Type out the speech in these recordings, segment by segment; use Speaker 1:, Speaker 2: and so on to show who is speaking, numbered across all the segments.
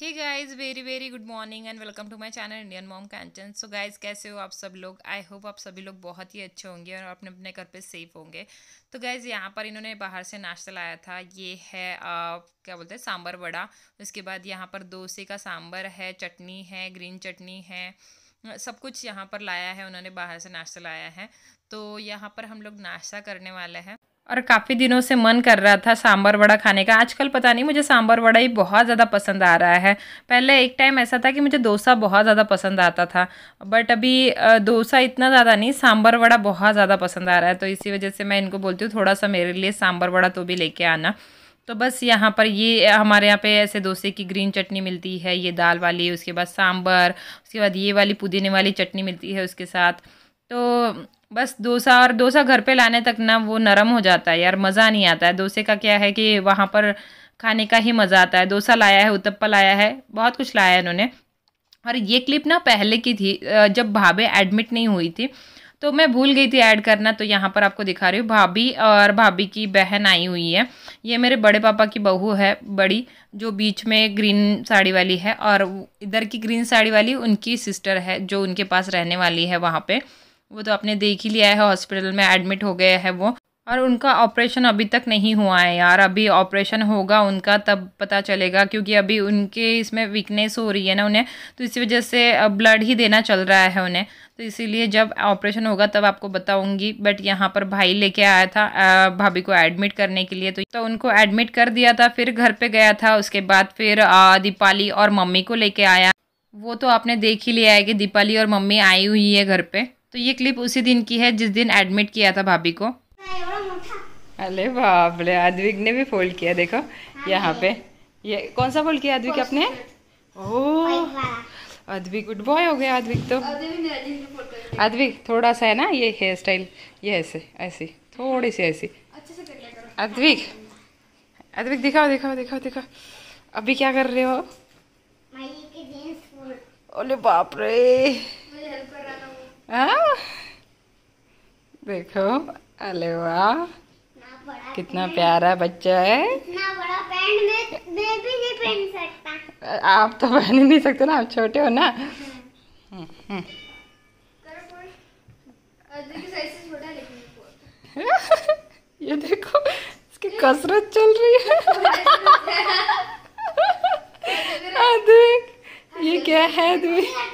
Speaker 1: Hey guys very very good morning and welcome to my channel Indian mom Kanchan so guys कैसे हो आप सब लोग आई होप आप सभी लोग बहुत ही अच्छे होंगे और अपने अपने घर पे सेफ होंगे तो गाइस यहाँ पर इन्होंने बाहर से नाश्ता लाया था ये है आ, क्या बोलते हैं सांभर वड़ा उसके बाद यहाँ पर दोसे का सांभर है चटनी है ग्रीन चटनी है सब कुछ यहाँ पर लाया है उन्होंने बाहर से नाश्ता लाया है तो यहाँ पर हम लोग नाश्ता करने वाले हैं और काफ़ी दिनों से मन कर रहा था सांभर वड़ा खाने का आजकल पता नहीं मुझे सांभर वड़ा ही बहुत ज़्यादा पसंद आ रहा है पहले एक टाइम ऐसा था कि मुझे डोसा बहुत ज़्यादा पसंद आता था बट अभी डोसा इतना ज़्यादा नहीं सांभर वड़ा बहुत ज़्यादा पसंद आ रहा है तो इसी वजह से मैं इनको बोलती हूँ थोड़ा सा मेरे लिए सांभर वड़ा तो भी लेके आना तो बस यहाँ पर ये हमारे यहाँ पे ऐसे डोसे की ग्रीन चटनी मिलती है ये दाल वाली उसके बाद सांभर उसके बाद ये वाली पुदीने वाली चटनी मिलती है उसके साथ तो बस डोसा और डोसा घर पे लाने तक ना वो नरम हो जाता है यार मज़ा नहीं आता है डोसे का क्या है कि वहाँ पर खाने का ही मज़ा आता है डोसा लाया है उतप्पा लाया है बहुत कुछ लाया है इन्होंने और ये क्लिप ना पहले की थी जब भाभी एडमिट नहीं हुई थी तो मैं भूल गई थी ऐड करना तो यहाँ पर आपको दिखा रही हूँ भाभी और भाभी की बहन आई हुई है ये मेरे बड़े पापा की बहू है बड़ी जो बीच में ग्रीन साड़ी वाली है और इधर की ग्रीन साड़ी वाली उनकी सिस्टर है जो उनके पास रहने वाली है वहाँ पर वो तो आपने देख ही लिया है हॉस्पिटल में एडमिट हो गया है वो और उनका ऑपरेशन अभी तक नहीं हुआ है यार अभी ऑपरेशन होगा उनका तब पता चलेगा क्योंकि अभी उनके इसमें वीकनेस हो रही है ना उन्हें तो इसी वजह से ब्लड ही देना चल रहा है उन्हें तो इसीलिए जब ऑपरेशन होगा तब आपको बताऊंगी बट यहाँ पर भाई लेके आया था भाभी को एडमिट करने के लिए तो, तो उनको एडमिट कर दिया था फिर घर पर गया था उसके बाद फिर दीपाली और मम्मी को लेके आया वो तो आपने देख ही लिया है कि दीपाली और मम्मी आई हुई है घर पर तो ये क्लिप उसी दिन की है जिस दिन एडमिट किया था भाभी को अरे बाप रे आदविक ने भी फोल्ड किया देखो यहाँ पे ये कौन सा फोल्ड किया आदविक अपने ओ अद्विक गुड बॉय हो गया आदविक तो आदविक थोड़ा सा है ना ये हेयर स्टाइल ये ऐसे ऐसी थोड़ी सी ऐसी अद्विक अद्विक दिखाओ दिखाओ दिखाओ दिखाओ अभी क्या कर रहे हो अरे बाप रे हाँ? देखो अले वाह कितना प्यारा बच्चा है बड़ा पैंट में बेबी नहीं पहन सकता आप तो पहन ही नहीं सकते ना आप छोटे हो ना ये देखो इसकी कसरत चल रही है हाँ, देख ये क्या है देख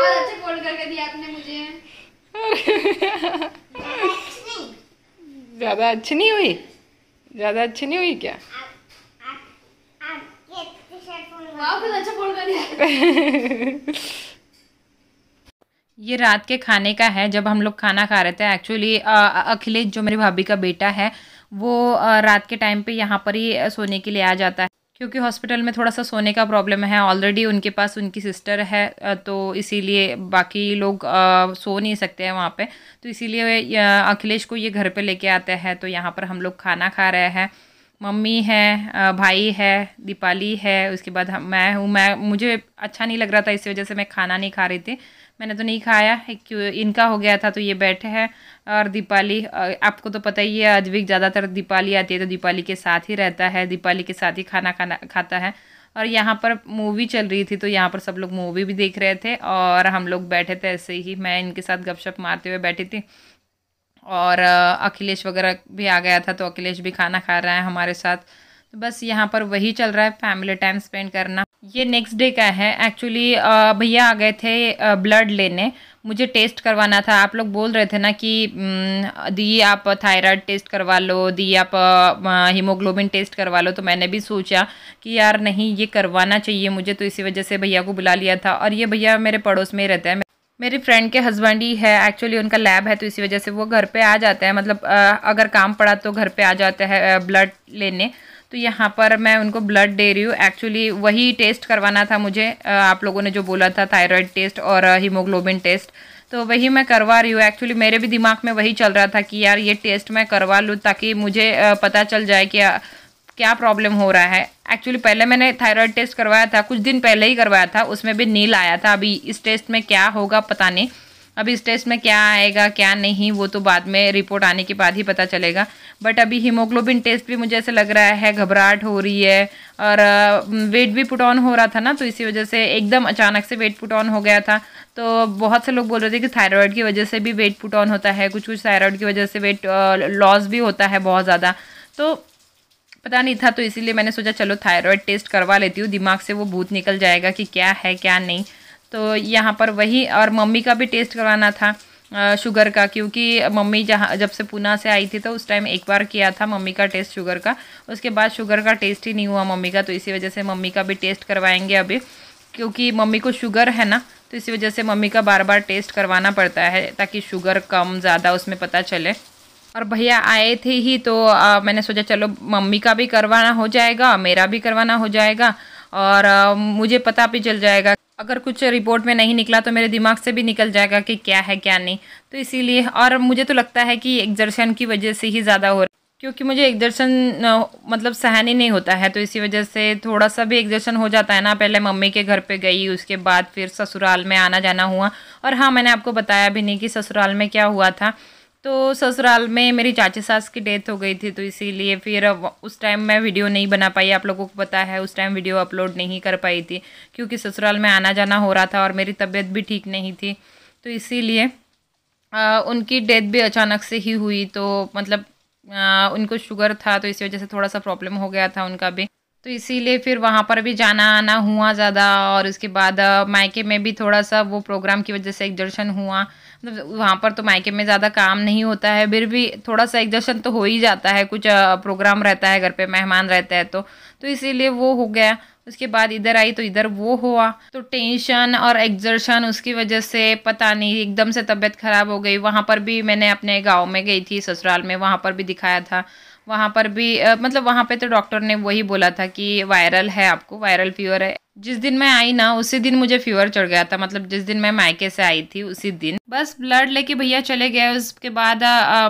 Speaker 1: बहुत फोल्ड करके दिया आपने मुझे ज्यादा अच्छी नहीं हुई ज्यादा अच्छी नहीं हुई क्या अच्छा ये रात के खाने का है जब हम लोग खाना खा रहे थे एक्चुअली अखिलेश जो मेरी भाभी का बेटा है वो रात के टाइम पे यहाँ पर ही सोने के लिए आ जाता है क्योंकि हॉस्पिटल में थोड़ा सा सोने का प्रॉब्लम है ऑलरेडी उनके पास उनकी सिस्टर है तो इसीलिए बाकी लोग आ, सो नहीं सकते हैं वहाँ पे तो इसीलिए अखिलेश को ये घर पे लेके आते हैं तो यहाँ पर हम लोग खाना खा रहे हैं मम्मी है भाई है दीपाली है उसके बाद मैं हूँ मैं मुझे अच्छा नहीं लग रहा था इस वजह से मैं खाना नहीं खा रही थी मैंने तो नहीं खाया क्यों इनका हो गया था तो ये बैठे हैं और दीपाली आपको तो पता ही है अजविक ज़्यादातर दीपाली आती है तो दीपाली के साथ ही रहता है दीपाली के साथ ही खाना खाना खाता है और यहाँ पर मूवी चल रही थी तो यहाँ पर सब लोग मूवी भी देख रहे थे और हम लोग बैठे थे ऐसे ही मैं इनके साथ गपशप मारते हुए बैठी थी और अखिलेश वगैरह भी आ गया था तो अखिलेश भी खाना खा रहा है हमारे साथ तो बस यहाँ पर वही चल रहा है फैमिली टाइम स्पेंड करना ये नेक्स्ट डे का है एक्चुअली भैया आ गए थे ब्लड लेने मुझे टेस्ट करवाना था आप लोग बोल रहे थे ना कि दी आप थायराइड टेस्ट करवा लो दी आप हीमोग्लोबिन टेस्ट करवा लो तो मैंने भी सोचा कि यार नहीं ये करवाना चाहिए मुझे तो इसी वजह से भैया को बुला लिया था और ये भैया मेरे पड़ोस में ही रहते हैं मेरे फ्रेंड के हस्बैंड ही है एक्चुअली उनका लैब है तो इसी वजह से वो घर पे आ जाते हैं मतलब अगर काम पड़ा तो घर पे आ जाते हैं ब्लड लेने तो यहाँ पर मैं उनको ब्लड दे रही हूँ एक्चुअली वही टेस्ट करवाना था मुझे आप लोगों ने जो बोला था थायराइड टेस्ट और हीमोग्लोबिन टेस्ट तो वही मैं करवा रही हूँ एक्चुअली मेरे भी दिमाग में वही चल रहा था कि यार ये टेस्ट मैं करवा लूँ ताकि मुझे पता चल जाए कि क्या प्रॉब्लम हो रहा है एक्चुअली पहले मैंने थायराइड टेस्ट करवाया था कुछ दिन पहले ही करवाया था उसमें भी नील आया था अभी इस टेस्ट में क्या होगा पता नहीं अभी इस टेस्ट में क्या आएगा क्या नहीं वो तो बाद में रिपोर्ट आने के बाद ही पता चलेगा बट अभी हीमोग्लोबिन टेस्ट भी मुझे ऐसे लग रहा है घबराहट हो रही है और वेट भी पुट ऑन हो रहा था ना तो इसी वजह से एकदम अचानक से वेट पुट ऑन हो गया था तो बहुत से लोग बोल रहे थे कि थायराइड की वजह से भी वेट पुट ऑन होता है कुछ कुछ थायराइड की वजह से वेट लॉस भी होता है बहुत ज़्यादा तो पता नहीं था तो इसीलिए मैंने सोचा चलो थायराइड टेस्ट करवा लेती हूँ दिमाग से वो भूत निकल जाएगा कि क्या है क्या नहीं तो यहाँ पर वही और मम्मी का भी टेस्ट करवाना था शुगर का क्योंकि मम्मी जहाँ जब से पूना से आई थी तो उस टाइम एक बार किया था मम्मी का टेस्ट शुगर का उसके बाद शुगर का टेस्ट ही नहीं हुआ मम्मी का तो इसी वजह से मम्मी का भी टेस्ट करवाएंगे अभी क्योंकि मम्मी को शुगर है ना तो इसी वजह से मम्मी का बार बार टेस्ट करवाना पड़ता है ताकि शुगर कम ज़्यादा उसमें पता चले और भैया आए थे ही तो आ, मैंने सोचा चलो मम्मी का भी करवाना हो जाएगा मेरा भी करवाना हो जाएगा और आ, मुझे पता भी चल जाएगा अगर कुछ रिपोर्ट में नहीं निकला तो मेरे दिमाग से भी निकल जाएगा कि क्या है क्या नहीं तो इसीलिए और मुझे तो लगता है कि एग्जर्शन की वजह से ही ज़्यादा हो रहा है क्योंकि मुझे एग्जर्शन मतलब सहन ही नहीं होता है तो इसी वजह से थोड़ा सा भी एग्जर्शन हो जाता है ना पहले मम्मी के घर पे गई उसके बाद फिर ससुराल में आना जाना हुआ और हाँ मैंने आपको बताया भी नहीं कि ससुराल में क्या हुआ था तो ससुराल में मेरी चाची सास की डेथ हो गई थी तो इसीलिए फिर उस टाइम मैं वीडियो नहीं बना पाई आप लोगों को पता है उस टाइम वीडियो अपलोड नहीं कर पाई थी क्योंकि ससुराल में आना जाना हो रहा था और मेरी तबीयत भी ठीक नहीं थी तो इसीलिए उनकी डेथ भी अचानक से ही हुई तो मतलब आ, उनको शुगर था तो इसी वजह से थोड़ा सा प्रॉब्लम हो गया था उनका भी तो इसीलिए फिर वहाँ पर भी जाना आना हुआ ज़्यादा और उसके बाद मायके में भी थोड़ा सा वो प्रोग्राम की वजह से एक दर्शन हुआ मतलब वहाँ पर तो मायके में ज़्यादा काम नहीं होता है फिर भी थोड़ा सा एग्जर्शन तो हो ही जाता है कुछ प्रोग्राम रहता है घर पे मेहमान रहता है तो तो इसीलिए वो हो गया उसके बाद इधर आई तो इधर वो हुआ तो टेंशन और एग्जर्शन उसकी वजह से पता नहीं एकदम से तबीयत ख़राब हो गई वहाँ पर भी मैंने अपने गाँव में गई थी ससुराल में वहाँ पर भी दिखाया था वहाँ पर भी मतलब वहाँ पे तो डॉक्टर ने वही बोला था कि वायरल है आपको वायरल फीवर है जिस दिन मैं आई ना उसी दिन मुझे फीवर चढ़ गया था मतलब जिस दिन मैं मायके से आई थी उसी दिन बस ब्लड लेके भैया चले गए उसके बाद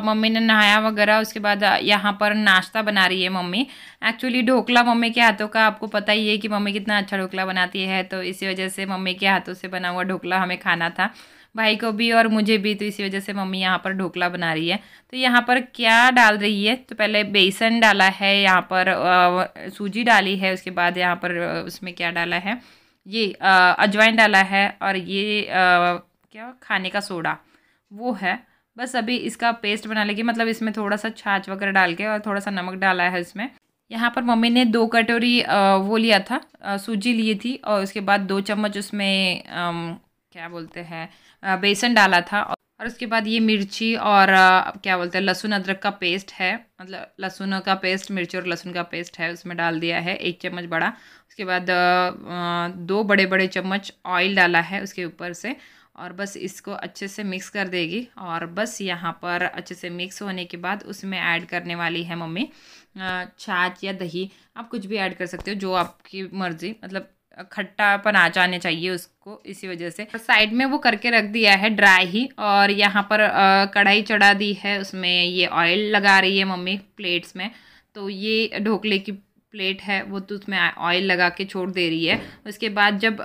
Speaker 1: मम्मी ने नहाया वगैरह उसके बाद यहाँ पर नाश्ता बना रही है मम्मी एक्चुअली ढोकला मम्मी के हाथों का आपको पता ही है कि मम्मी कितना अच्छा ढोकला बनाती है तो इसी वजह से मम्मी के हाथों से बना हुआ ढोकला हमें खाना था भाई को भी और मुझे भी तो इसी वजह से मम्मी यहाँ पर ढोकला बना रही है तो यहाँ पर क्या डाल रही है तो पहले बेसन डाला है यहाँ पर सूजी डाली है उसके बाद यहाँ पर उसमें क्या डाला है ये अजवाइन डाला है और ये आ, क्या खाने का सोडा वो है बस अभी इसका पेस्ट बना लेगी मतलब इसमें थोड़ा सा छाछ वगैरह डाल के और थोड़ा सा नमक डाला है इसमें यहाँ पर मम्मी ने दो कटोरी वो लिया था सूजी ली थी और उसके बाद दो चम्मच उसमें क्या बोलते हैं बेसन डाला था और उसके बाद ये मिर्ची और क्या बोलते हैं लहसुन अदरक का पेस्ट है मतलब लहसुन का पेस्ट मिर्ची और लहसुन का पेस्ट है उसमें डाल दिया है एक चम्मच बड़ा उसके बाद दो बड़े बड़े चम्मच ऑयल डाला है उसके ऊपर से और बस इसको अच्छे से मिक्स कर देगी और बस यहाँ पर अच्छे से मिक्स होने के बाद उसमें ऐड करने वाली है मम्मी छाछ या दही आप कुछ भी ऐड कर सकते हो जो आपकी मर्ज़ी मतलब खट्टापन आ जाने चाहिए उसको इसी वजह से साइड में वो करके रख दिया है ड्राई ही और यहाँ पर कढ़ाई चढ़ा दी है उसमें ये ऑयल लगा रही है मम्मी प्लेट्स में तो ये ढोकले की प्लेट है वो तो उसमें ऑयल लगा के छोड़ दे रही है उसके बाद जब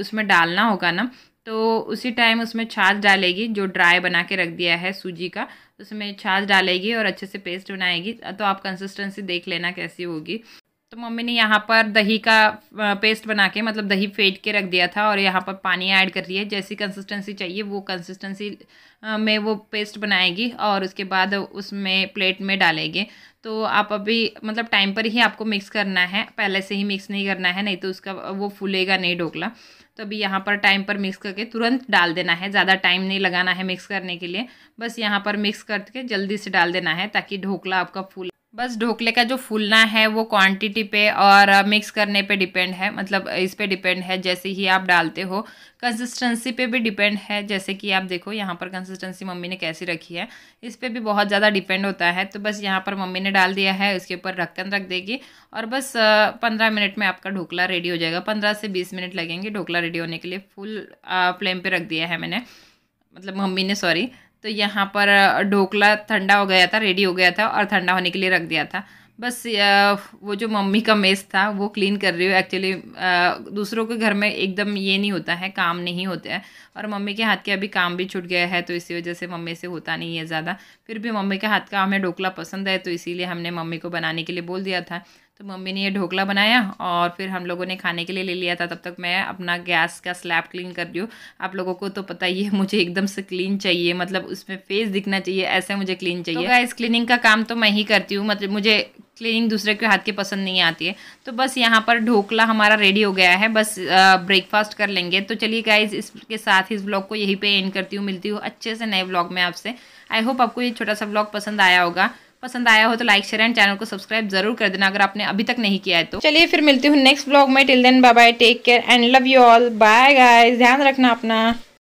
Speaker 1: उसमें डालना होगा ना तो उसी टाइम उसमें छाछ डालेगी जो ड्राई बना के रख दिया है सूजी का उसमें छाछ डालेगी और अच्छे से पेस्ट बनाएगी तो आप कंसिस्टेंसी देख लेना कैसी होगी तो मम्मी ने यहाँ पर दही का पेस्ट बना के मतलब दही फेंट के रख दिया था और यहाँ पर पानी ऐड कर रही है जैसी कंसिस्टेंसी चाहिए वो कंसिस्टेंसी में वो पेस्ट बनाएगी और उसके बाद उसमें प्लेट में डालेंगे तो आप अभी मतलब टाइम पर ही आपको मिक्स करना है पहले से ही मिक्स नहीं करना है नहीं तो उसका वो फूलेगा नहीं ढोकला तो अभी यहाँ पर टाइम पर मिक्स करके तुरंत डाल देना है ज़्यादा टाइम नहीं लगाना है मिक्स करने के लिए बस यहाँ पर मिक्स करके जल्दी से डाल देना है ताकि ढोकला आपका फूल बस ढोकले का जो फूलना है वो क्वांटिटी पे और मिक्स करने पे डिपेंड है मतलब इस पे डिपेंड है जैसे ही आप डालते हो कंसिस्टेंसी पे भी डिपेंड है जैसे कि आप देखो यहाँ पर कंसिस्टेंसी मम्मी ने कैसी रखी है इस पर भी बहुत ज़्यादा डिपेंड होता है तो बस यहाँ पर मम्मी ने डाल दिया है उसके ऊपर ढक्कन रख देगी और बस पंद्रह मिनट में आपका ढोकला रेडी हो जाएगा पंद्रह से बीस मिनट लगेंगे ढोकला रेडी होने के लिए फुल फ्लेम पर रख दिया है मैंने मतलब मम्मी ने सॉरी तो यहाँ पर ढोकला ठंडा हो गया था रेडी हो गया था और ठंडा होने के लिए रख दिया था बस वो जो मम्मी का मेज़ था वो क्लीन कर रही हो एक्चुअली दूसरों के घर में एकदम ये नहीं होता है काम नहीं होते हैं और मम्मी के हाथ के अभी काम भी छूट गया है तो इसी वजह से मम्मी से होता नहीं है ज़्यादा फिर भी मम्मी के हाथ का हमें ढोकला पसंद है तो इसीलिए हमने मम्मी को बनाने के लिए बोल दिया था तो मम्मी ने ये ढोकला बनाया और फिर हम लोगों ने खाने के लिए ले लिया था तब तक मैं अपना गैस का स्लैब क्लीन कर रही हूँ आप लोगों को तो पता ही है मुझे एकदम से क्लीन चाहिए मतलब उसमें फेस दिखना चाहिए ऐसे मुझे क्लीन चाहिए तो इस क्लीनिंग का काम तो मैं ही करती हूँ मतलब मुझे क्लीनिंग दूसरे के हाथ की पसंद नहीं आती है तो बस यहाँ पर ढोकला हमारा रेडी हो गया है बस ब्रेकफास्ट कर लेंगे तो चलिए गाइज इसके साथ ही इस ब्लॉग को यहीं पे एंड करती हूँ मिलती हूँ अच्छे से नए ब्लॉग में आपसे आई होप आपको ये छोटा सा ब्लॉग पसंद आया होगा पसंद आया हो तो लाइक शेयर एंड चैनल को सब्सक्राइब जरूर कर देना अगर आपने अभी तक नहीं किया है तो चलिए फिर मिलती हूँ नेक्स्ट ब्लॉग में till then bye take care and love you all bye guys ध्यान रखना अपना